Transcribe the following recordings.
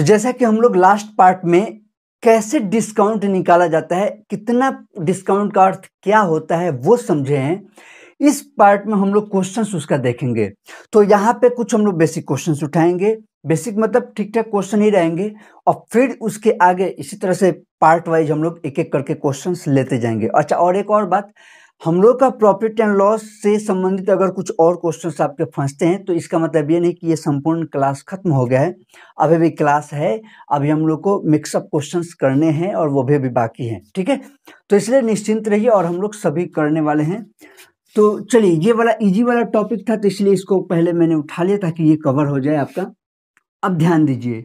तो जैसा कि हम लोग लास्ट पार्ट में कैसे डिस्काउंट निकाला जाता है कितना डिस्काउंट का अर्थ क्या होता है वो समझे हैं इस पार्ट में हम लोग क्वेश्चन उसका देखेंगे तो यहाँ पे कुछ हम लोग बेसिक क्वेश्चन उठाएंगे बेसिक मतलब ठीक ठाक क्वेश्चन ही रहेंगे और फिर उसके आगे इसी तरह से पार्ट वाइज हम लोग एक एक करके क्वेश्चन लेते जाएंगे अच्छा और एक और बात हम लोग का प्रॉफिट एंड लॉस से संबंधित अगर कुछ और क्वेश्चन आपके फंसते हैं तो इसका मतलब ये नहीं कि ये संपूर्ण क्लास खत्म हो गया है अभी भी क्लास है अभी हम लोग को मिक्सअप क्वेश्चन करने हैं और वो भी अभी बाकी हैं ठीक है तो इसलिए निश्चिंत रहिए और हम लोग सभी करने वाले हैं तो चलिए ये वाला इजी वाला टॉपिक था तो इसलिए इसको पहले मैंने उठा लिया ताकि ये कवर हो जाए आपका अब ध्यान दीजिए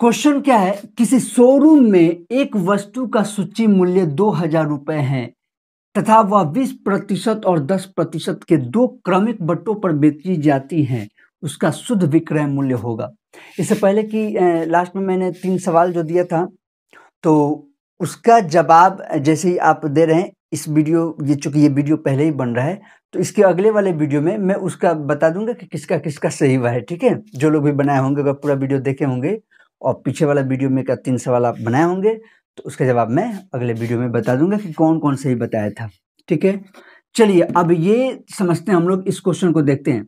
क्वेश्चन क्या है किसी शोरूम में एक वस्तु का सूची मूल्य दो हजार रुपये है तथा वह 20 प्रतिशत और दस प्रतिशत के दो क्रमिक बट्टों पर बेची जाती हैं उसका शुद्ध विक्रय मूल्य होगा इससे पहले कि लास्ट में मैंने तीन सवाल जो दिया था तो उसका जवाब जैसे ही आप दे रहे हैं इस वीडियो ये चूंकि ये वीडियो पहले ही बन रहा है तो इसके अगले वाले वीडियो में मैं उसका बता दूंगा कि किसका किसका सही हुआ है ठीक है जो लोग भी बनाए होंगे अगर पूरा वीडियो देखे होंगे और पीछे वाला वीडियो में का तीन सवाल आप बनाए होंगे तो उसका जवाब मैं अगले वीडियो में बता दूंगा कि कौन कौन सही बताया था ठीक है चलिए अब ये समझते हैं हम लोग इस क्वेश्चन को देखते हैं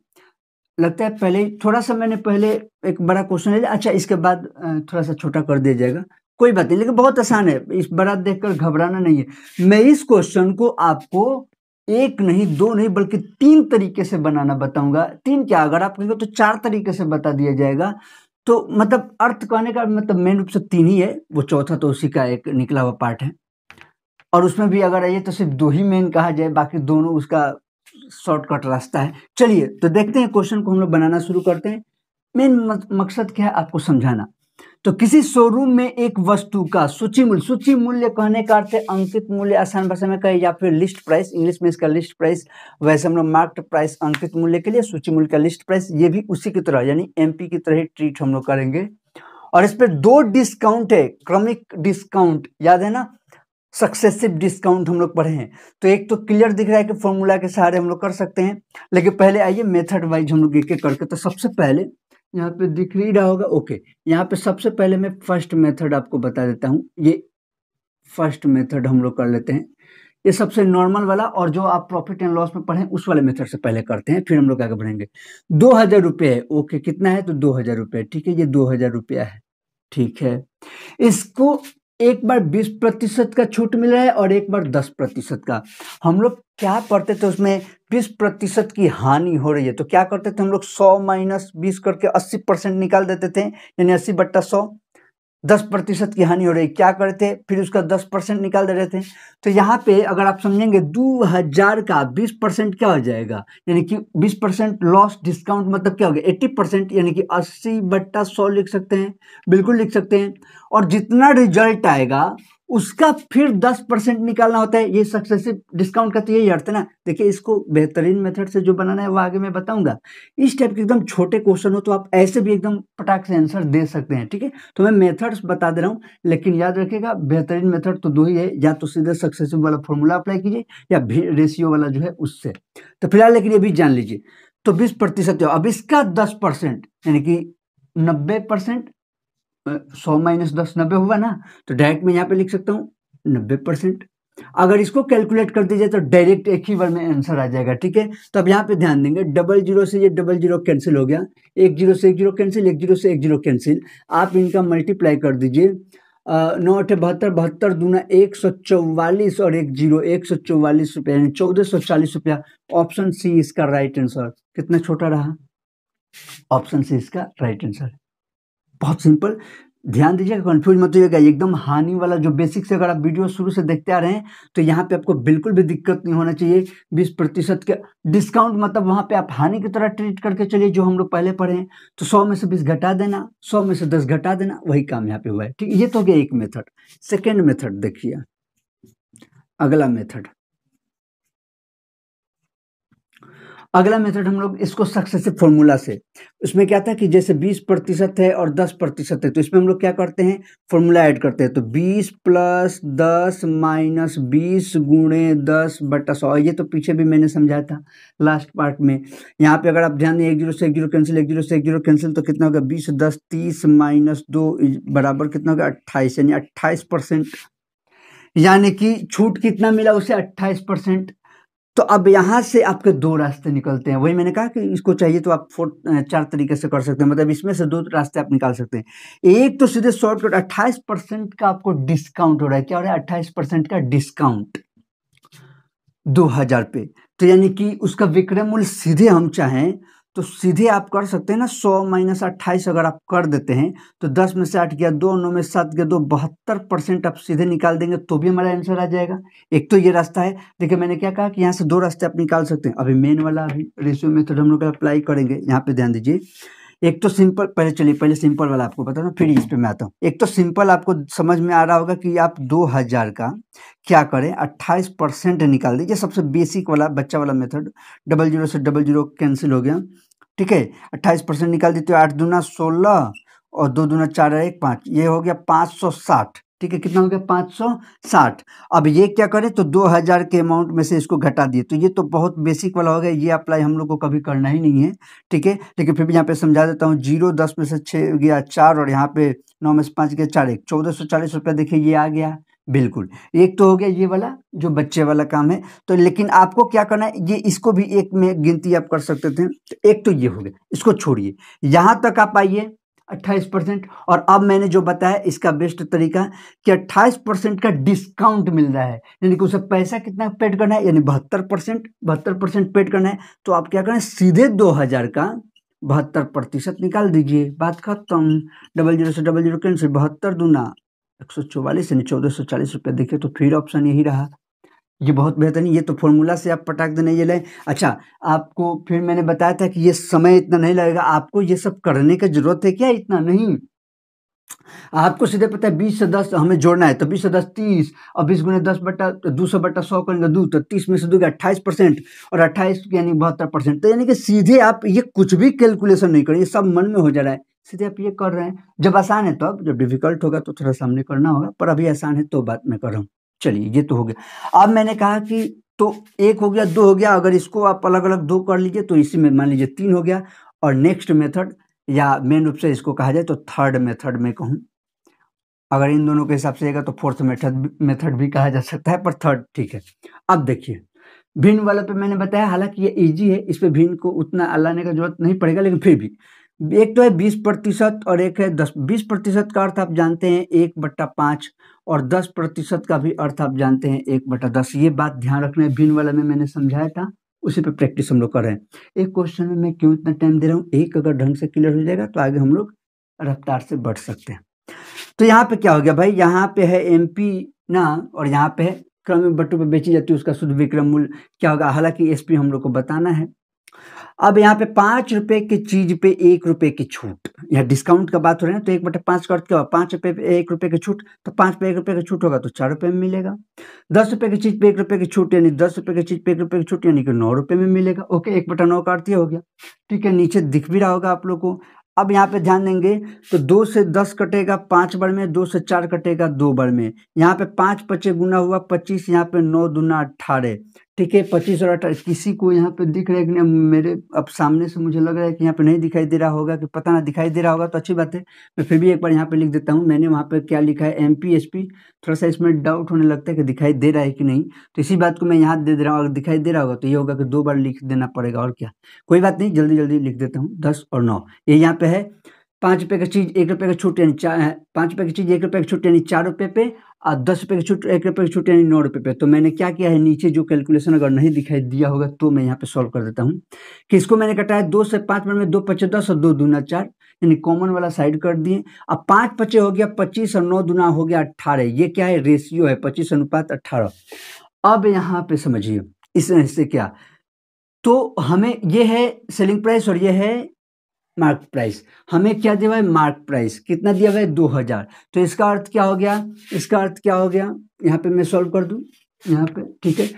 लगता है पहले थोड़ा सा मैंने पहले एक बड़ा क्वेश्चन ले अच्छा इसके बाद थोड़ा सा छोटा कर दिया जाएगा कोई बात नहीं लेकिन बहुत आसान है इस बड़ा देखकर घबराना नहीं है मैं इस क्वेश्चन को आपको एक नहीं दो नहीं बल्कि तीन तरीके से बनाना बताऊंगा तीन क्या अगर आप कहेंगे तो चार तरीके से बता दिया जाएगा तो मतलब अर्थ कहने का मतलब मेन रूप से तीन ही है वो चौथा तो उसी का एक निकला हुआ पार्ट है और उसमें भी अगर आइए तो सिर्फ दो ही मेन कहा जाए बाकी दोनों उसका शॉर्टकट रास्ता है चलिए तो देखते हैं क्वेश्चन को हम लोग बनाना शुरू करते हैं मेन मकसद क्या है आपको समझाना तो किसी शोरूम में एक वस्तु का सूची मूल्य सूची मूल्य कहने का अर्थ है अंकित मूल्य आसान भाषा में कहे या फिर लिस्ट प्राइस इंग्लिश में इसका लिस्ट प्राइस वैसे हम लोग मार्क्ड प्राइस अंकित मूल्य के लिए सूची मूल्य का लिस्ट प्राइस ये भी उसी की तरह यानी एमपी की तरह ही ट्रीट हम लोग करेंगे और इस पर दो डिस्काउंट है क्रमिक डिस्काउंट याद है ना सक्सेसिव डिस्काउंट हम लोग पढ़े हैं तो एक तो क्लियर दिख रहा है कि फॉर्मूला के सहारे हम लोग कर सकते हैं लेकिन पहले आइए मेथड वाइज हम लोग एक एक करके तो सबसे पहले यहाँ पे दिख ही रहा होगा ओके यहाँ पे सबसे पहले मैं फर्स्ट मेथड आपको बता देता हूँ ये फर्स्ट मेथड हम लोग कर लेते हैं ये सबसे नॉर्मल वाला और जो आप प्रॉफिट एंड लॉस में पढ़े उस वाले मेथड से पहले करते हैं फिर हम लोग आगे बढ़ेंगे दो हज़ार रुपये है ओके कितना है तो दो हज़ार रुपये ठीक है ये दो हज़ार रुपया है ठीक है इसको एक बार बीस प्रतिशत का छूट मिल रहा है और एक बार दस प्रतिशत का हम लोग क्या पढ़ते थे उसमें बीस प्रतिशत की हानि हो रही है तो क्या करते थे हम लोग सौ माइनस बीस करके अस्सी परसेंट निकाल देते थे यानी अस्सी बट्टा सौ दस प्रतिशत की हानि हो रही क्या करते फिर उसका दस परसेंट निकाल दे रहे थे तो यहाँ पे अगर आप समझेंगे दो हजार का बीस परसेंट क्या हो जाएगा यानी कि बीस परसेंट लॉस डिस्काउंट मतलब क्या हो गया एट्टी परसेंट यानी कि अस्सी बट्टा सौ लिख सकते हैं बिल्कुल लिख सकते हैं और जितना रिजल्ट आएगा उसका फिर दस परसेंट निकालना होता है ये सक्सेसिव डिस्काउंट का तो यही अर्थ है ना देखिए इसको बेहतरीन मेथड से जो बनाना है वो आगे मैं बताऊंगा इस टाइप के एकदम छोटे क्वेश्चन हो तो आप ऐसे भी एकदम पटाख से आंसर दे सकते हैं ठीक है तो मैं मेथड्स बता दे रहा हूँ लेकिन याद रखिएगा बेहतरीन मेथड तो दो ही है या तो सीधे सक्सेसिव वाला फॉर्मूला अप्लाई कीजिए या रेशियो वाला जो है उससे तो फिलहाल लेकिन ये भी जान लीजिए तो बीस प्रतिशत अब इसका दस परसेंट यानी कि नब्बे परसेंट सौ माइनस दस नब्बे हुआ ना तो डायरेक्ट मैं यहाँ पे लिख सकता हूँ नब्बे परसेंट अगर इसको कैलकुलेट कर दीजिए तो डायरेक्ट एक ही बार में आंसर आ जाएगा ठीक है तो अब यहाँ पे ध्यान देंगे डबल जीरो से ये डबल जीरो कैंसिल हो गया एक जीरो से एक जीरो कैंसिल एक जीरो से एक जीरो कैंसिल आप इनका मल्टीप्लाई कर दीजिए नौ अठे बहत्तर बहत्तर दूना एक सौ चौवालीस और एक जीरो एक सौ चौवालीस रुपया यानी चौदह सौ चालीस रुपया ऑप्शन सी इसका राइट आंसर कितना छोटा रहा ऑप्शन सी इसका राइट आंसर बहुत सिंपल ध्यान दीजिएगा कन्फ्यूज मत होइएगा एकदम हानि वाला जो बेसिक से अगर आप वीडियो शुरू से देखते आ रहे हैं तो यहाँ पे आपको बिल्कुल भी दिक्कत नहीं होना चाहिए बीस प्रतिशत के डिस्काउंट मतलब वहाँ पे आप हानि की तरह ट्रीट करके चलिए जो हम लोग पहले पढ़े हैं तो सौ में से बीस घटा देना सौ में से दस घटा देना वही काम यहाँ पे हुआ है ठीक ये तो हो गया एक मेथड सेकेंड मेथड देखिए अगला मेथड अगला मेथड हम लोग इसको सक्सेसिव फॉर्मूला से उसमें क्या था कि जैसे 20 प्रतिशत है और 10 प्रतिशत है तो इसमें हम लोग क्या करते हैं फॉर्मूला ऐड करते हैं तो 20 प्लस दस माइनस बीस गुणे दस बटा सौ ये तो पीछे भी मैंने समझाया था लास्ट पार्ट में यहाँ पे अगर आप ध्यान दें एक जीरो से एक जीरो कैंसिल एक जीरो से एक जीरो कैंसिल तो कितना होगा बीस दस तीस माइनस दो बराबर कितना होगा अट्ठाईस यानी अट्ठाईस परसेंट यानी कि छूट कितना मिला उसे अट्ठाईस परसेंट तो अब यहाँ से आपके दो रास्ते निकलते हैं वही मैंने कहा कि इसको चाहिए तो आप फोर चार तरीके से कर सकते हैं मतलब इसमें से दो रास्ते आप निकाल सकते हैं एक तो सीधे शॉर्टकट अट्ठाईस परसेंट का आपको डिस्काउंट हो रहा है क्या हो रहा है अट्ठाईस परसेंट का डिस्काउंट दो हजार पे तो यानी कि उसका विक्रय मूल्य सीधे हम चाहें तो सीधे आप कर सकते हैं ना सौ माइनस अट्ठाईस अगर आप कर देते हैं तो दस में से आठ गया दो नौ में सात गया दो बहत्तर परसेंट आप सीधे निकाल देंगे तो भी हमारा आंसर आ जाएगा एक तो ये रास्ता है देखिए मैंने क्या कहा कि यहाँ से दो रास्ते आप निकाल सकते हैं अभी मेन वाला अभी रेशियो मेथड हम लोग अप्लाई करेंगे यहाँ पे ध्यान दीजिए एक तो सिंपल पहले चलिए पहले सिंपल वाला आपको बता दो फिर इस पे मैं आता हूँ एक तो सिंपल आपको समझ में आ रहा होगा कि आप दो हज़ार का क्या करें अट्ठाईस परसेंट निकाल दीजिए सबसे बेसिक वाला बच्चा वाला मेथड डबल जीरो से डबल जीरो कैंसिल हो गया ठीक है अट्ठाईस परसेंट निकाल देते हो आठ दूना सोलह और दो दूना चार एक पाँच ये हो गया पाँच सौ साठ ठीक है कितना हो गया पाँच सौ साठ अब ये क्या करें तो दो हज़ार के अमाउंट में से इसको घटा दिए तो ये तो बहुत बेसिक वाला हो गया ये अप्लाई हम लोग को कभी करना ही नहीं है ठीक है लेकिन फिर भी यहाँ पे समझा देता हूँ जीरो दस में से छः गया चार और यहाँ पे नौ में से पाँच गया चार एक चौदह सौ चालीस रुपया देखिए ये आ गया बिल्कुल एक तो हो गया ये वाला जो बच्चे वाला काम है तो लेकिन आपको क्या करना है ये इसको भी एक में गिनती आप कर सकते थे तो एक तो ये हो गया इसको छोड़िए यहाँ तक आप आइए अट्ठाईस परसेंट और अब मैंने जो बताया इसका बेस्ट तरीका कि अट्ठाईस परसेंट का डिस्काउंट मिल रहा है यानी कि उसे पैसा कितना पेड करना है यानी बहत्तर परसेंट बहत्तर परसेंट पेड करना है तो आप क्या करें सीधे दो हज़ार का बहत्तर प्रतिशत निकाल दीजिए बात खत्म डबल जीरो से डबल जीरो कैंसिल बहत्तर दूना एक सौ चौवालीस यानी चौदह सौ चालीस रुपया देखिए तो फिर ऑप्शन यही रहा ये बहुत बेहतरीन ये तो फॉर्मूला से आप पटाख देने ये लें अच्छा आपको फिर मैंने बताया था कि ये समय इतना नहीं लगेगा आपको ये सब करने की जरूरत है क्या इतना नहीं आपको सीधे पता है बीस से दस हमें जोड़ना है तो बीस से दस तीस और बीस गुने दस बटा दो सौ बटा सौ करेंगे दो तो तीस में से दो अट्ठाईस परसेंट और अट्ठाईस यानी बहत्तर परसेंट तो यानी कि सीधे आप ये कुछ भी कैलकुलेशन नहीं करें ये सब मन में हो जा रहा है सीधे आप ये कर रहे हैं जब आसान है तो अब जब डिफिकल्ट होगा तो थोड़ा सामने करना होगा पर अभी आसान है तो बात मैं कर रहा हूँ चलिए ये तो हो गया अब मैंने कहा कि तो एक हो गया दो हो गया अगर इसको आप अलग अलग दो कर लीजिए तो इसी में मान लीजिए तीन हो गया और नेक्स्ट मेथड या मेन रूप से इसको कहा जाए तो थर्ड मेथड में कहूँ अगर इन दोनों के हिसाब से तो फोर्थ मेथड मेथड भी कहा जा सकता है पर थर्ड ठीक है अब देखिए भिन्न वाला पे तो मैंने बताया हालांकि ये इजी है इस पर भिन्न को उतना अल्लाने का जरूरत नहीं पड़ेगा लेकिन फिर भी एक तो है बीस प्रतिशत और एक है दस बीस प्रतिशत का अर्थ आप जानते हैं एक बट्टा पाँच और दस प्रतिशत का भी अर्थ आप जानते हैं एक बट्टा दस ये बात ध्यान रखना है भिन्न वाला में मैंने समझाया था उसी पे प्रैक्टिस हम लोग कर रहे हैं एक क्वेश्चन में मैं क्यों इतना टाइम दे रहा हूँ एक अगर ढंग से क्लियर हो जाएगा तो आगे हम लोग रफ्तार से बढ़ सकते हैं तो यहाँ पर क्या हो गया भाई यहाँ पे है एम ना और यहाँ पे है क्रम बट्टों पर बेची जाती है उसका शुद्ध विक्रम मूल्य क्या होगा हालांकि एस हम लोग को बताना है अब यहाँ पे पांच रुपए की चीज़ पे एक रुपए की छूट यहाँ डिस्काउंट का बात हो रहा है ना तो एक बटे पांच का क्या हुआ पे एक रुपए की छूट तो पांच पे एक रुपए का छूट होगा तो चार रुपये में मिलेगा दस रुपये की चीज़ पे एक रुपए की छूट यानी दस रुपए की चीज़ पे एक रुपए की छूट यानी कि नौ रुपये में मिलेगा ओके एक बटा नौ का हो गया ठीक है नीचे दिख भी रहा होगा आप लोग को अब यहाँ पे ध्यान देंगे तो दो से दस कटेगा पांच बार में दो से चार कटेगा दो बार में यहाँ पे पांच पच्चे गुना हुआ पच्चीस यहाँ पे नौ दुना अट्ठारह ठीक है पच्चीस और अट्ठाईस किसी को यहाँ पे दिख रहा है कि मेरे अब सामने से मुझे लग रहा है कि यहाँ पे नहीं दिखाई दे रहा होगा कि पता ना दिखाई दे रहा होगा तो अच्छी बात है मैं फिर भी एक बार यहाँ पे लिख देता हूँ मैंने वहाँ पे क्या लिखा है एम पी एस पी थोड़ा सा इसमें डाउट होने लगता है कि दिखाई दे रहा है कि नहीं तो इसी बात को मैं यहाँ दे दे रहा हूँ अगर दिखाई दे रहा होगा तो ये होगा कि दो बार लिख देना पड़ेगा और क्या कोई बात नहीं जल्दी जल्दी लिख देता हूँ दस और नौ ये यहाँ पे है पाँच रुपये का चीज़ एक रुपये का छूट यानी चार पाँच रुपये की चीज़ एक रुपये का छूट यानी चार रुपये पे और दस रुपये का छूट एक रुपये का छूट यानी नौ रुपये पे तो मैंने क्या किया है नीचे जो कैलकुलेशन अगर नहीं दिखाई दिया होगा तो मैं यहाँ पे सॉल्व कर देता हूँ कि इसको मैंने कटाया दो से पाँच मिनट में दो पच्चे दस और दो दूना चार यानी कॉमन वाला साइड कर दिए अब पाँच पच्चे हो गया पच्चीस और नौ दूना हो गया अट्ठारह ये क्या है रेशियो है पच्चीस अनुपात अट्ठारह अब यहाँ पे समझिए इससे क्या तो हमें ये है सेलिंग प्राइस और ये है मार्क प्राइस हमें क्या दिया हुआ है मार्क प्राइस कितना दिया हुआ है दो हजार तो इसका अर्थ क्या हो गया इसका अर्थ क्या हो गया यहाँ पे मैं सॉल्व कर दूँ यहाँ पे ठीक है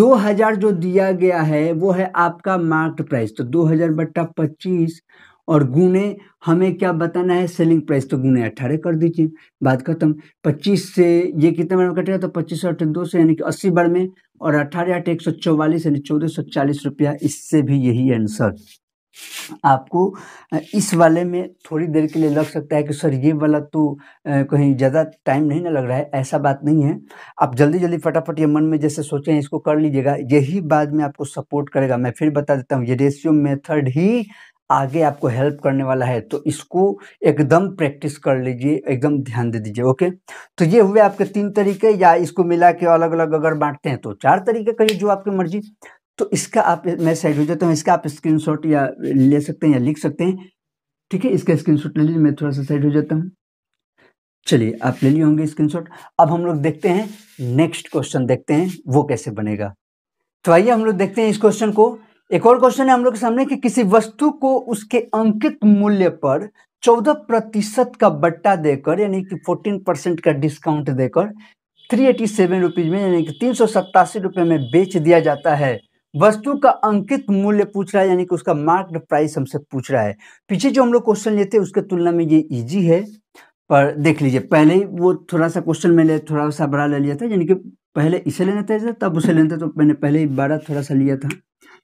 दो हजार जो दिया गया है वो है आपका मार्क प्राइस तो दो हजार बट्टा पच्चीस और गुने हमें क्या बताना है सेलिंग प्राइस तो गुने अट्ठारह कर दीजिए बात खत्म पच्चीस से ये कितने बार में कटेगा तो पच्चीस सौ दो सौ यानी कि अस्सी बार में और अट्ठारह आठ एक सौ चौवालीस यानी चौदह सौ चालीस रुपया इससे भी यही आंसर आपको इस वाले में थोड़ी देर के लिए लग सकता है कि सर ये वाला तो कहीं ज़्यादा टाइम नहीं ना लग रहा है ऐसा बात नहीं है आप जल्दी जल्दी फटाफट ये मन में जैसे सोचें इसको कर लीजिएगा यही बाद में आपको सपोर्ट करेगा मैं फिर बता देता हूँ ये रेशियो मेथड ही आगे आपको हेल्प करने वाला है तो इसको एकदम प्रैक्टिस कर लीजिए एकदम ध्यान दे दीजिए ओके तो ये हुए आपके तीन तरीके या इसको मिला के अलग अलग अगर बांटते हैं तो चार तरीके करिए जो आपकी मर्जी तो इसका आप मैं साइड हो जाता हूँ इसका आप स्क्रीन या ले सकते हैं या लिख सकते हैं ठीक है इसका स्क्रीन ले लीजिए मैं थोड़ा सा साइड हो जाता हूँ चलिए आप ले लिए होंगे स्क्रीन अब हम लोग देखते हैं नेक्स्ट क्वेश्चन देखते हैं वो कैसे बनेगा तो आइए हम लोग देखते हैं इस क्वेश्चन को एक और क्वेश्चन है हम लोग के सामने कि किसी वस्तु को उसके अंकित मूल्य पर चौदह प्रतिशत का बट्टा देकर यानी कि फोर्टीन परसेंट का डिस्काउंट देकर थ्री एटी सेवन रुपीज में यानी कि तीन सौ सत्तासी रुपये में बेच दिया जाता है वस्तु का अंकित मूल्य पूछ रहा है यानी कि उसका मार्क्ड प्राइस हमसे पूछ रहा है पीछे जो हम लोग क्वेश्चन लेते हैं उसके तुलना में ये इजी है पर देख लीजिए पहले ही वो थोड़ा सा क्वेश्चन मैंने थोड़ा सा बड़ा ले लिया था यानी कि पहले इसे लेना था तब उसे लेना था तो मैंने पहले ही बड़ा थोड़ा सा लिया था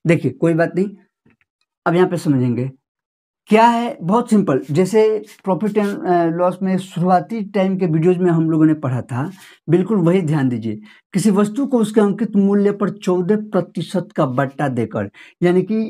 देखिए कोई बात नहीं अब यहाँ पे समझेंगे क्या है बहुत सिंपल जैसे प्रॉफिट एंड लॉस में शुरुआती टाइम के वीडियोज में हम लोगों ने पढ़ा था बिल्कुल वही ध्यान दीजिए किसी वस्तु को उसके अंकित मूल्य पर चौदह प्रतिशत का बट्टा देकर यानी कि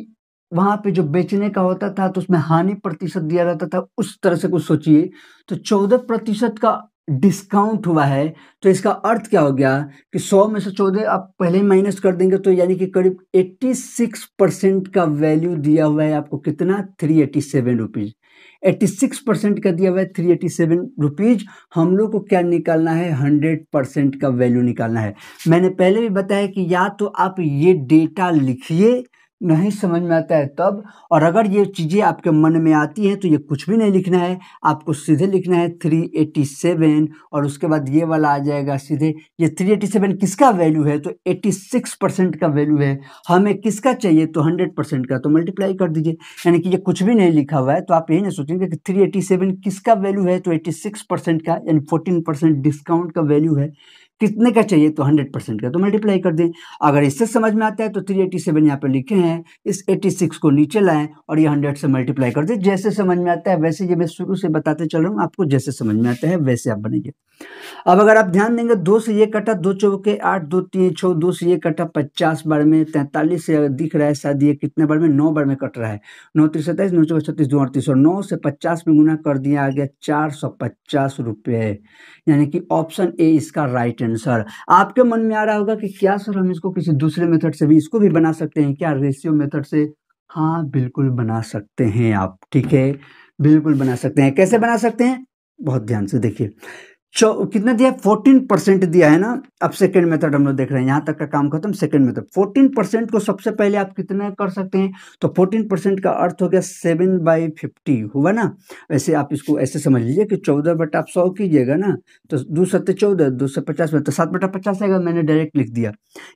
वहाँ पे जो बेचने का होता था तो उसमें हानि प्रतिशत दिया जाता था उस तरह से कुछ सोचिए तो चौदह प्रतिशत का डिस्काउंट हुआ है तो इसका अर्थ क्या हो गया कि 100 में से 14 आप पहले ही माइनस कर देंगे तो यानी कि करीब 86 परसेंट का वैल्यू दिया हुआ है आपको कितना 387 eighty seven rupees eighty six percent का दिया हुआ है थ्री एटी सेवन रुपीज़ हम लोग को क्या निकालना है हंड्रेड परसेंट का वैल्यू निकालना है मैंने पहले भी बताया कि या तो आप ये डेटा लिखिए नहीं समझ में आता है तब और अगर ये चीज़ें आपके मन में आती हैं तो ये कुछ भी नहीं लिखना है आपको सीधे लिखना है थ्री एटी सेवन और उसके बाद ये वाला आ जाएगा सीधे ये थ्री एटी सेवन किसका वैल्यू है तो एट्टी सिक्स परसेंट का वैल्यू है हमें किसका चाहिए तो हंड्रेड परसेंट का तो मल्टीप्लाई कर दीजिए यानी कि ये कुछ भी नहीं लिखा हुआ है तो आप यही ना सोचेंगे कि थ्री एटी सेवन किसका वैल्यू है तो एट्टी सिक्स परसेंट का यानी फोर्टीन परसेंट डिस्काउंट का वैल्यू है कितने का चाहिए तो 100% परसेंट का तो मल्टीप्लाई कर दें अगर इससे समझ में आता है तो 387 एटी सेवन यहाँ पर लिखे हैं इस 86 को नीचे लाएं और ये 100 से मल्टीप्लाई कर दें जैसे समझ में आता है वैसे ये मैं शुरू से बताते चल रहा हूँ आपको जैसे समझ में आता है वैसे आप बनेंगे अब अगर आप ध्यान देंगे दो से ये कटा दो चौके आठ दो तीन छः दो से ये कटा पचास बार में तैंतालीस से दिख रहा है शायद ये कितने बार में नौ बार में कट रहा है नौ तीस सत्ताईस नौ चौबीस छत्तीस दो अड़तीस और नौ से पचास में गुना कर दिया आ गया चार सौ पचास रुपये यानी कि ऑप्शन ए इसका राइट एंड आंसर आपके मन में आ रहा होगा कि क्या सर हम इसको किसी दूसरे मेथड से भी इसको भी बना सकते हैं क्या रेशियो मेथड से हाँ बिल्कुल बना सकते हैं आप ठीक है बिल्कुल बना सकते हैं कैसे बना सकते हैं बहुत ध्यान से देखिए कितना दिया फोर्टीन परसेंट दिया है ना अब सेकेंड मेथड हम लोग देख रहे हैं यहाँ तक का काम खत्म सेकेंड मेथड फोर्टीन परसेंट को सबसे पहले आप कितना कर सकते हैं तो फोर्टीन परसेंट का अर्थ हो गया सेवन बाई फिफ्टी हुआ ना वैसे आप इसको ऐसे समझ लीजिए कि चौदह बटा आप सौ कीजिएगा ना तो दो सत्य चौदह दो सौ पचास में तो सात बटा पचास आएगा मैंने डायरेक्ट लिख दिया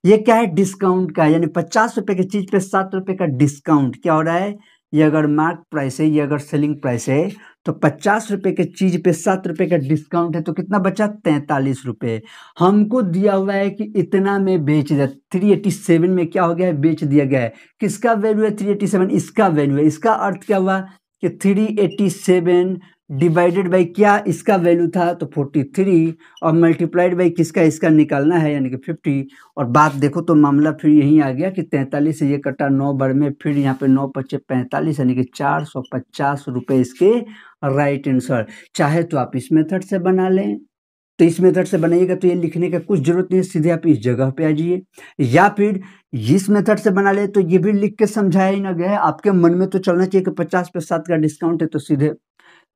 ये क्या है डिस्काउंट का यानी पचास रुपये की चीज़ पे सात रुपये का डिस्काउंट क्या हो रहा है ये अगर मार्क प्राइस है ये अगर सेलिंग प्राइस है तो पचास रुपये के चीज़ पे सात रुपये का डिस्काउंट है तो कितना बचा तैंतालीस रुपये हमको दिया हुआ है कि इतना में बेच दिया थ्री एटी सेवन में क्या हो गया है बेच दिया गया है किसका वैल्यू है थ्री एटी सेवन इसका वैल्यू है इसका अर्थ क्या हुआ कि three eighty seven divided by क्या इसका वैल्यू था तो 43 और मल्टीप्लाइड बाई किसका इसका निकालना है यानी कि 50 और बात देखो तो मामला फिर यहीं आ गया कि 43 से ये कटा नौ बढ़ में फिर यहाँ पे नौ पच्चे पैंतालीस यानी कि चार सौ पचास रुपये इसके राइट आंसर चाहे तो आप इस मेथड से बना लें तो इस मेथड से बनाइएगा तो ये लिखने का कुछ जरूरत नहीं है सीधे आप इस जगह पे आ जाइए या फिर इस मेथड से बना ले तो ये भी लिख के समझाया ही ना गया है आपके मन में तो चलना चाहिए कि पचास पे सात का डिस्काउंट है तो सीधे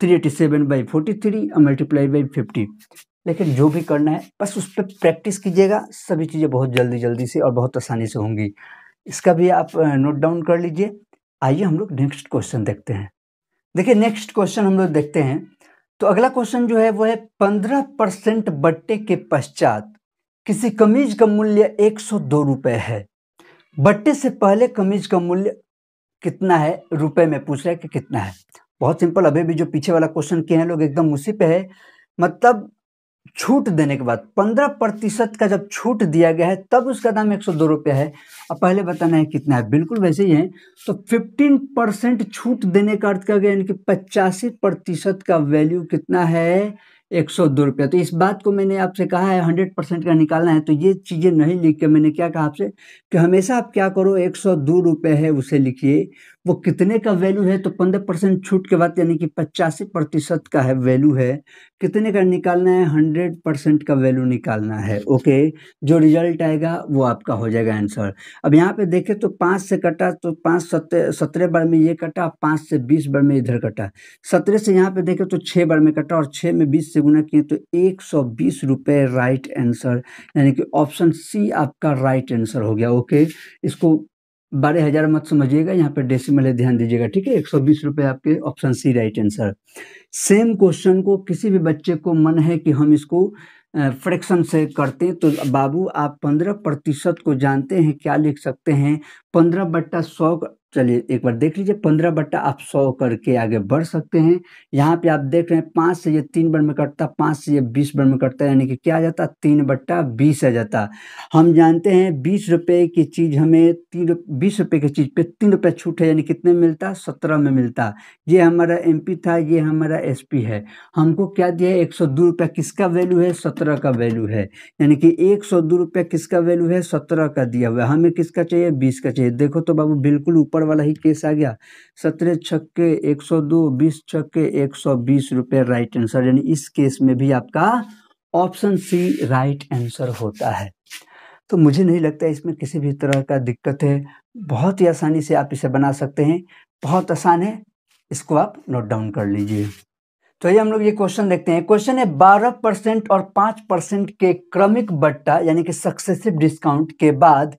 three eighty seven by forty three और मल्टीप्लाई बाई फिफ्टी लेकिन जो भी करना है बस उस पर प्रैक्टिस कीजिएगा सभी चीज़ें बहुत जल्दी जल्दी से और बहुत आसानी से होंगी इसका भी आप नोट डाउन कर लीजिए आइए हम लोग नेक्स्ट क्वेश्चन देखते हैं देखिए नेक्स्ट क्वेश्चन हम लोग देखते हैं तो अगला क्वेश्चन जो है वो है पंद्रह परसेंट बट्टे के पश्चात किसी कमीज का मूल्य एक सौ दो रुपये है बट्टे से पहले कमीज का मूल्य कितना है रुपए में पूछ रहा है कि कितना है बहुत सिंपल अभी भी जो पीछे वाला क्वेश्चन किए हैं लोग एकदम उसी पे है मतलब छूट देने के बाद पंद्रह प्रतिशत का जब छूट दिया गया है तब उसका दाम एक सौ दो रुपया है अब पहले बताना है कितना है बिल्कुल वैसे ही है तो फिफ्टीन परसेंट छूट देने का अर्थ क्या गया यानी कि पचासी प्रतिशत का वैल्यू कितना है एक सौ दो रुपया तो इस बात को मैंने आपसे कहा है हंड्रेड परसेंट का निकालना है तो ये चीज़ें नहीं लिख के मैंने क्या कहा आपसे कि हमेशा आप क्या करो एक सौ दो रुपये है उसे लिखिए वो कितने का वैल्यू है तो पंद्रह परसेंट छूट के बाद यानी कि पचासी प्रतिशत का है वैल्यू है कितने का निकालना है हंड्रेड परसेंट का वैल्यू निकालना है ओके जो रिजल्ट आएगा वो आपका हो जाएगा आंसर अब यहाँ पे देखें तो पाँच से कटा तो पाँच सत्रह सत्रह बार में ये कटा पाँच से बीस बार में इधर कटा सत्रह से यहाँ पे देखें तो छः बार में कटा और छः में बीस से गुना किए तो एक सौ बीस रुपये राइट आंसर यानी कि ऑप्शन सी आपका राइट आंसर हो गया ओके इसको बारह हजार मत समझिएगा यहाँ पे डेसिमल है ध्यान दीजिएगा ठीक है एक सौ बीस रुपये आपके option C right answer same question को किसी भी बच्चे को मन है कि हम इसको फ्रैक्शन से करते हैं तो बाबू आप पंद्रह प्रतिशत को जानते हैं क्या लिख सकते हैं पंद्रह बट्टा सौ चलिए एक बार देख लीजिए पंद्रह बट्टा आप सौ करके आगे बढ़ सकते हैं यहाँ पे आप देख रहे हैं पाँच से ये तीन बार में कटता पाँच से ये बीस बार में कटता यानी कि क्या आ जाता तीन बट्टा बीस आ जाता हम जानते हैं बीस रुपये की चीज़ हमें तीन बीस रुपये की चीज़ पे तीन रुपये छूट है यानी कितने में मिलता सत्रह में मिलता ये हमारा एम था ये हमारा एस है हमको क्या दिया है एक सौ दो किसका वैल्यू है सत्रह का वैल्यू है यानी कि एक सौ दो रुपया किसका वैल्यू है सत्रह का दिया हुआ हमें किसका चाहिए बीस का चाहिए देखो तो बाबू बिल्कुल ऊपर ऊपर वाला ही केस आ गया सत्रह छक्के एक सौ दो बीस छक्के एक सौ बीस रुपये राइट आंसर यानी इस केस में भी आपका ऑप्शन सी राइट आंसर होता है तो मुझे नहीं लगता इसमें किसी भी तरह का दिक्कत है बहुत ही आसानी से आप इसे बना सकते हैं बहुत आसान है इसको आप नोट डाउन कर लीजिए तो ये हम लोग ये क्वेश्चन देखते हैं क्वेश्चन है बारह परसेंट और पाँच परसेंट के क्रमिक बट्टा यानी कि सक्सेसिव डिस्काउंट के बाद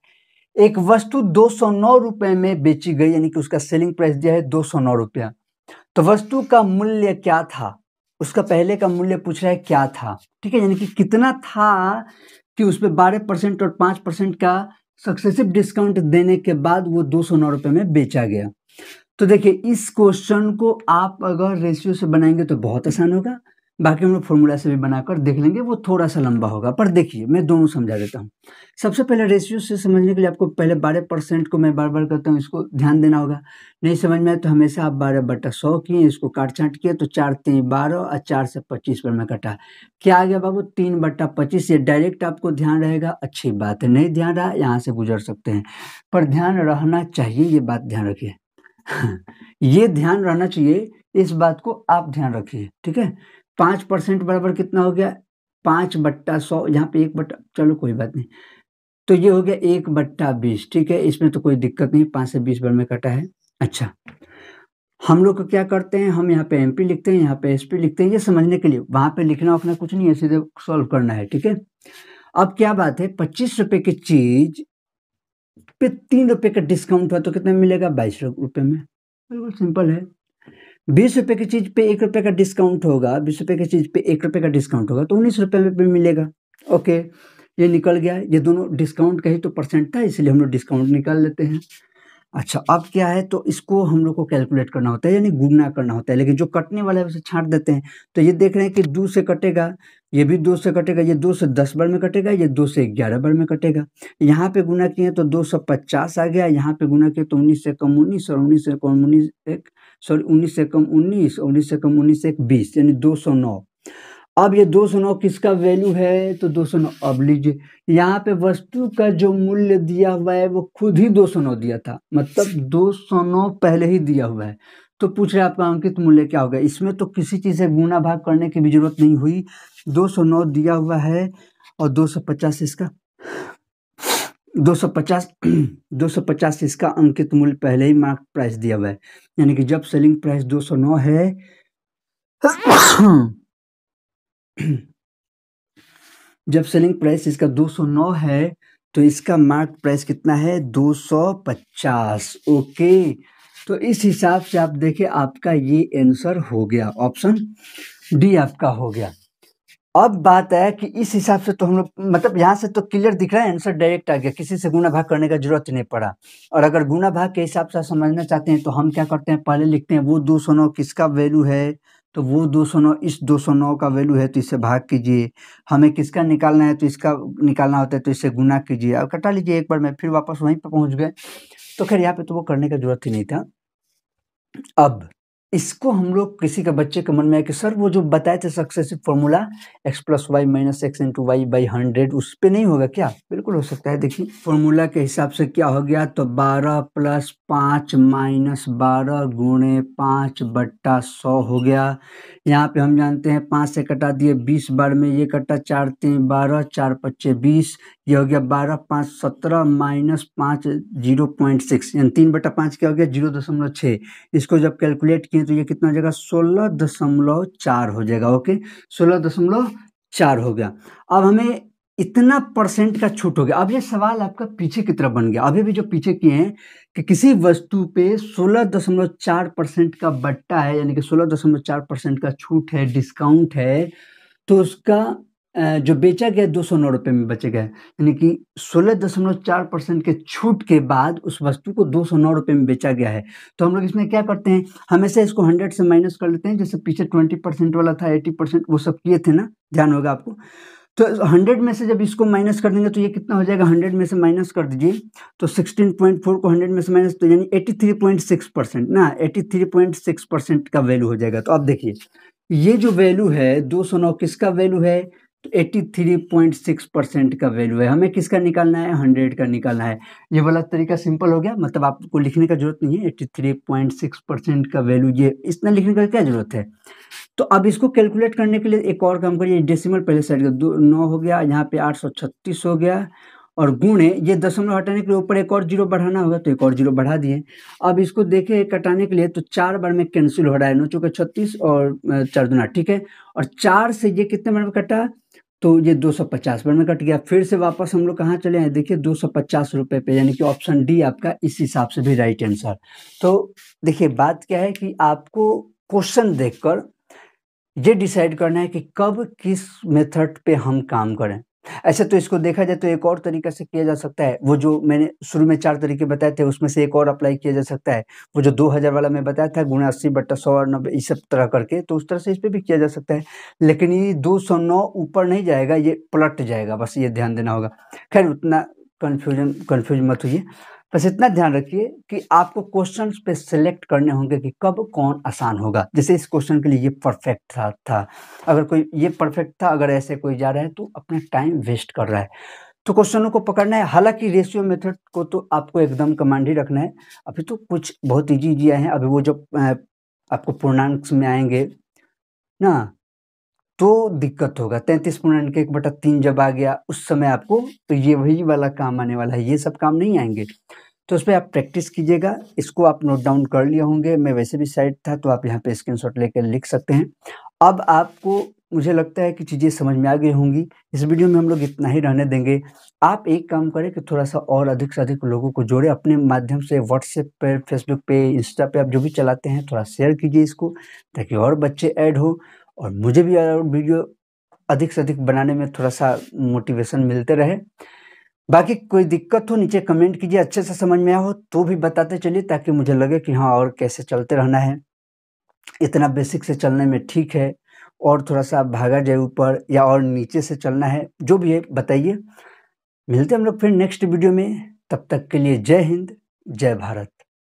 एक वस्तु दो सौ नौ में बेची गई यानी कि उसका सेलिंग प्राइस दिया है दो सौ नौ रुपया तो वस्तु का मूल्य क्या था उसका पहले का मूल्य पूछ रहा है क्या था ठीक है यानी कि कितना था कि उस पर बारह परसेंट और पाँच परसेंट का सक्सेसिव डिस्काउंट देने के बाद वो दो सौ नौ रुपये में बेचा गया तो देखिए इस क्वेश्चन को आप अगर रेशियो से बनाएंगे तो बहुत आसान होगा बाकी हम लोग फॉर्मूला से भी बनाकर देख लेंगे वो थोड़ा सा लंबा होगा पर देखिए मैं दोनों समझा देता हूँ सबसे पहले रेशियो से समझने के लिए आपको पहले बारह परसेंट को मैं बार बार करता हूँ इसको ध्यान देना होगा नहीं समझ में आए तो हमेशा आप बारह बटा सौ किए इसको काट छाँट किए तो चार तीन बारह और चार से पच्चीस पर मैं कटा क्या आ गया बाबू तीन बट्टा पच्चीस ये डायरेक्ट आपको ध्यान रहेगा अच्छी बात है नहीं ध्यान रहा यहाँ से गुजर सकते हैं पर ध्यान रहना चाहिए ये बात ध्यान रखिए ये ध्यान रहना चाहिए इस बात को आप ध्यान रखिए ठीक है पाँच परसेंट बराबर कितना हो गया पाँच बट्टा सौ यहाँ पे एक बट्टा चलो कोई बात नहीं तो ये हो गया एक बट्टा बीस ठीक है इसमें तो कोई दिक्कत नहीं पाँच से बीस बार में कटा है अच्छा हम लोग क्या करते हैं हम यहाँ पे एम लिखते हैं यहाँ पे एस लिखते हैं ये समझने के लिए वहाँ पे लिखना उखना कुछ नहीं है सीधे सॉल्व करना है ठीक है अब क्या बात है पच्चीस रुपये की चीज पे तीन रुपये का डिस्काउंट हुआ तो कितना मिलेगा बाईस रुपये में बिल्कुल सिंपल है बीस रुपये की चीज़ पे एक रुपये का डिस्काउंट होगा बीस रुपये की चीज़ पे एक रुपये का डिस्काउंट होगा तो उन्नीस रुपये में मिलेगा ओके ये निकल गया ये दोनों डिस्काउंट का ही तो परसेंट था इसलिए हम लोग डिस्काउंट निकाल लेते हैं अच्छा अब क्या है तो इसको हम लोग को कैलकुलेट करना होता है यानी गुना करना होता है लेकिन जो कटने वाला है उसे छाँट देते हैं तो ये देख रहे हैं कि दो से कटेगा ये भी दो से कटेगा ये दो से दस बार में कटेगा ये दो से ग्यारह बार में कटेगा यहाँ पे गुना किए तो दो सौ पचास आ गया यहाँ पे गुना किए तो उन्नीस से कम उन्नीस और उन्नीस से कम उन्नीस एक सॉरी उन्नीस से कम उन्नीस उन्नीस से कम उन्नीस एक बीस यानी दो सौ नौ अब ये दो सौ नौ किसका वैल्यू है तो दो सौ नौ अब लीजिए यहाँ पे वस्तु का जो मूल्य दिया हुआ है वो खुद ही दो सौ नौ दिया था मतलब दो सौ नौ पहले ही दिया हुआ है तो पूछ रहे आपका अंकित मूल्य क्या होगा इसमें तो किसी चीज़ से गुना भाग करने की भी जरूरत नहीं हुई दो सौ नौ दिया हुआ है और दो सौ पचास इसका दो सौ पचास दो सौ पचास इसका अंकित मूल्य पहले ही मार्क प्राइस दिया हुआ है यानी कि जब सेलिंग प्राइस दो सौ नौ है जब सेलिंग प्राइस इसका दो सौ नौ है तो इसका मार्क प्राइस कितना है दो सौ पचास ओके तो इस हिसाब से आप देखिए आपका ये आंसर हो गया ऑप्शन डी आपका हो गया अब बात है कि इस हिसाब से तो हम लोग मतलब यहाँ से तो क्लियर दिख रहा है आंसर डायरेक्ट आ गया किसी से गुना भाग करने का जरूरत नहीं पड़ा और अगर गुना भाग के हिसाब से समझना चाहते हैं तो हम क्या करते हैं पहले लिखते हैं वो दो सौ नौ किसका वैल्यू है तो वो दो सौ नौ इस दो सौ नौ का वैल्यू है तो इससे भाग कीजिए हमें किसका निकालना है तो इसका निकालना होता है तो इसे गुना कीजिए और कटा लीजिए एक बार में फिर वापस वहीं पर पहुँच गए तो खैर यहाँ पे तो वो करने का जरूरत ही नहीं था अब इसको हम लोग किसी के बच्चे के मन में आया कि सर वो जो बताए थे successive formula x plus y minus x into y by hundred उस पर नहीं होगा क्या बिल्कुल हो सकता है देखिए फॉर्मूला के हिसाब से क्या हो गया तो बारह प्लस पाँच माइनस बारह गुणे पाँच बट्टा सौ हो गया यहाँ पे हम जानते हैं पाँच से कटा दिए बीस बार में ये कटा चार तीन बारह चार पच्चे बीस यह हो गया बारह पाँच सत्रह माइनस पाँच जीरो पॉइंट सिक्स यानी तीन बटा पाँच क्या हो गया जीरो दशमलव छः इसको जब कैलकुलेट किए तो ये कितना हो जाएगा सोलह दशमलव चार हो जाएगा ओके सोलह दशमलव चार हो गया अब हमें इतना परसेंट का छूट हो गया अब ये सवाल आपका पीछे की तरफ बन गया अभी भी जो पीछे किए हैं कि किसी वस्तु पे सोलह दशमलव चार परसेंट का बट्टा है यानी कि सोलह दशमलव चार परसेंट का छूट है डिस्काउंट है तो उसका जो बेचा गया दो सौ नौ रुपये में बेचा गया यानी कि सोलह दशमलव चार परसेंट के छूट के बाद उस वस्तु को दो सौ नौ रुपये में बेचा गया है तो हम लोग इसमें क्या करते हैं हमेशा इसको हंड्रेड से माइनस कर लेते हैं जैसे पीछे ट्वेंटी परसेंट वाला था एटी परसेंट वो सब किए थे ना ध्यान होगा आपको तो हंड्रेड में से जब इसको माइनस कर देंगे तो ये कितना हो जाएगा हंड्रेड में से माइनस कर दीजिए तो सिक्सटीन पॉइंट फोर को हंड्रेड में से माइनस तो यानी eighty three point six percent ना eighty three point six percent का वैल्यू हो जाएगा तो आप देखिए ये जो वैल्यू है दो सौ नौ किसका वैल्यू है eighty three point six percent का वैल्यू है हमें किसका निकालना है हंड्रेड का निकालना है ये वाला तरीका सिंपल हो गया मतलब आपको लिखने का जरूरत नहीं है eighty three point six percent का वैल्यू ये इतना लिखने का क्या जरूरत है तो अब इसको कैलकुलेट करने के लिए एक और काम करिए डेसिमल पहले साइड का नौ हो गया यहाँ पे आठ सौ छत्तीस हो गया और गुणे ये दशमलव हटाने के लिए ऊपर एक और जीरो बढ़ाना होगा तो एक और जीरो बढ़ा दिए अब इसको देखे कटाने के लिए तो चार बार में कैंसिल हो रहा है नौ चौके छत्तीस और चार दुना ठीक है और चार से ये कितने बार में कटा तो ये पचास पर में कट गया फिर से वापस हम लोग कहाँ चले आए देखिए दो सौ रुपये पे यानी कि ऑप्शन डी आपका इस हिसाब से भी राइट आंसर तो देखिए बात क्या है कि आपको क्वेश्चन देखकर ये डिसाइड करना है कि कब किस मेथड पे हम काम करें अच्छा तो इसको देखा जाए तो एक और तरीका से किया जा सकता है वो जो मैंने शुरू में चार तरीके बताए थे उसमें से एक और अप्लाई किया जा सकता है वो जो दो हज़ार वाला मैं बताया था गुणा अस्सी बट्टा सौ और नब्बे इस सब तरह करके तो उस तरह से इस पर भी किया जा सकता है लेकिन ये दो सौ नौ ऊपर नहीं जाएगा ये पलट जाएगा बस ये ध्यान देना होगा खैर उतना कन्फ्यूजन कन्फ्यूज मत हुई बस इतना ध्यान रखिए कि आपको क्वेश्चन पे सिलेक्ट करने होंगे कि कब कौन आसान होगा जैसे इस क्वेश्चन के लिए ये परफेक्ट था था अगर कोई ये परफेक्ट था अगर ऐसे कोई जा रहा है तो अपना टाइम वेस्ट कर रहा है तो क्वेश्चनों को पकड़ना है हालांकि रेशियो मेथड को तो आपको एकदम कमांड ही रखना है अभी तो कुछ बहुत ईजी ईजी आए हैं अभी वो जब आपको पूर्णांक में आएंगे ना तो दिक्कत होगा तैंतीस पूर्णांक एक बटा तीन जब आ गया उस समय आपको तो ये वही वाला काम आने वाला है ये सब काम नहीं आएंगे तो उस पर आप प्रैक्टिस कीजिएगा इसको आप नोट डाउन कर लिए होंगे मैं वैसे भी साइड था तो आप यहाँ पे स्क्रीनशॉट लेकर लिख सकते हैं अब आपको मुझे लगता है कि चीज़ें समझ में आ गई होंगी इस वीडियो में हम लोग इतना ही रहने देंगे आप एक काम करें कि थोड़ा सा और अधिक से अधिक लोगों को जोड़े अपने माध्यम से व्हाट्सएप पर फेसबुक पे इंस्टा पे आप जो भी चलाते हैं थोड़ा शेयर कीजिए इसको ताकि और बच्चे ऐड हो और मुझे भी वीडियो अधिक से अधिक बनाने में थोड़ा सा मोटिवेशन मिलते रहे बाकी कोई दिक्कत हो नीचे कमेंट कीजिए अच्छे से समझ में आया हो तो भी बताते चलिए ताकि मुझे लगे कि हाँ और कैसे चलते रहना है इतना बेसिक से चलने में ठीक है और थोड़ा सा भागा जाए ऊपर या और नीचे से चलना है जो भी है बताइए मिलते हम लोग फिर नेक्स्ट वीडियो में तब तक के लिए जय हिंद जय भारत